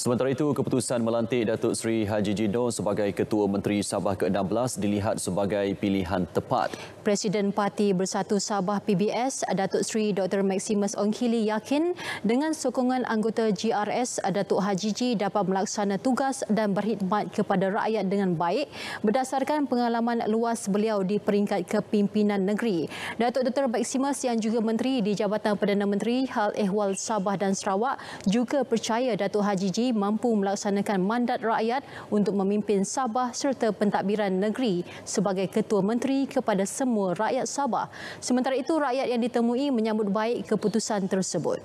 Sementara itu, keputusan melantik Datuk Seri Haji Jino sebagai Ketua Menteri Sabah ke-16 dilihat sebagai pilihan tepat. Presiden Parti Bersatu Sabah PBS, Datuk Seri Dr. Maximus Onghili yakin dengan sokongan anggota GRS, Datuk Haji Ji dapat melaksana tugas dan berkhidmat kepada rakyat dengan baik berdasarkan pengalaman luas beliau di peringkat kepimpinan negeri. Datuk Dr. Maximus yang juga Menteri di Jabatan Perdana Menteri Hal Ehwal Sabah dan Sarawak juga percaya Datuk Haji Ji mampu melaksanakan mandat rakyat untuk memimpin Sabah serta pentadbiran negeri sebagai Ketua Menteri kepada semua rakyat Sabah. Sementara itu, rakyat yang ditemui menyambut baik keputusan tersebut.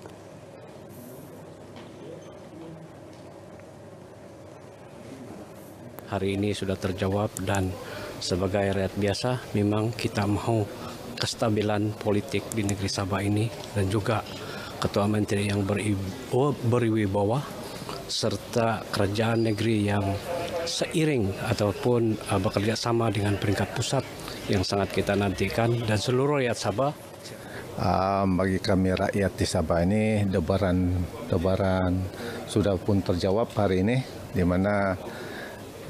Hari ini sudah terjawab dan sebagai rakyat biasa memang kita mahu kestabilan politik di negeri Sabah ini dan juga Ketua Menteri yang beri, oh, beriwibawa serta kerajaan negeri yang seiring ataupun uh, bekerja sama dengan peringkat pusat yang sangat kita nantikan dan seluruh rakyat Sabah. Uh, bagi kami rakyat di Sabah ini debaran debaran sudah pun terjawab hari ini di mana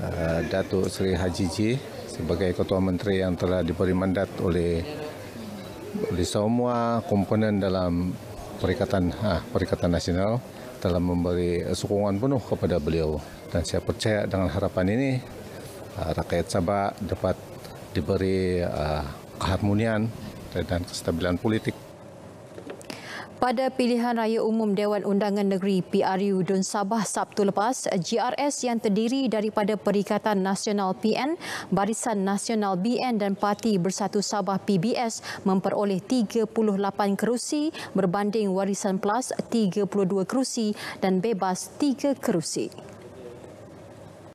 uh, Datuk Sri Haji Ji sebagai ketua menteri yang telah diberi mandat oleh oleh semua komponen dalam Perikatan ah, Perikatan Nasional telah memberi sokongan penuh kepada beliau dan saya percaya dengan harapan ini ah, rakyat Sabah dapat diberi ah, keharmonian dan kestabilan politik pada pilihan raya umum Dewan Undangan Negeri PRU Dun Sabah Sabtu lepas, GRS yang terdiri daripada Perikatan Nasional PN, Barisan Nasional BN dan Parti Bersatu Sabah PBS memperoleh 38 kerusi berbanding Warisan Plus 32 kerusi dan Bebas 3 kerusi.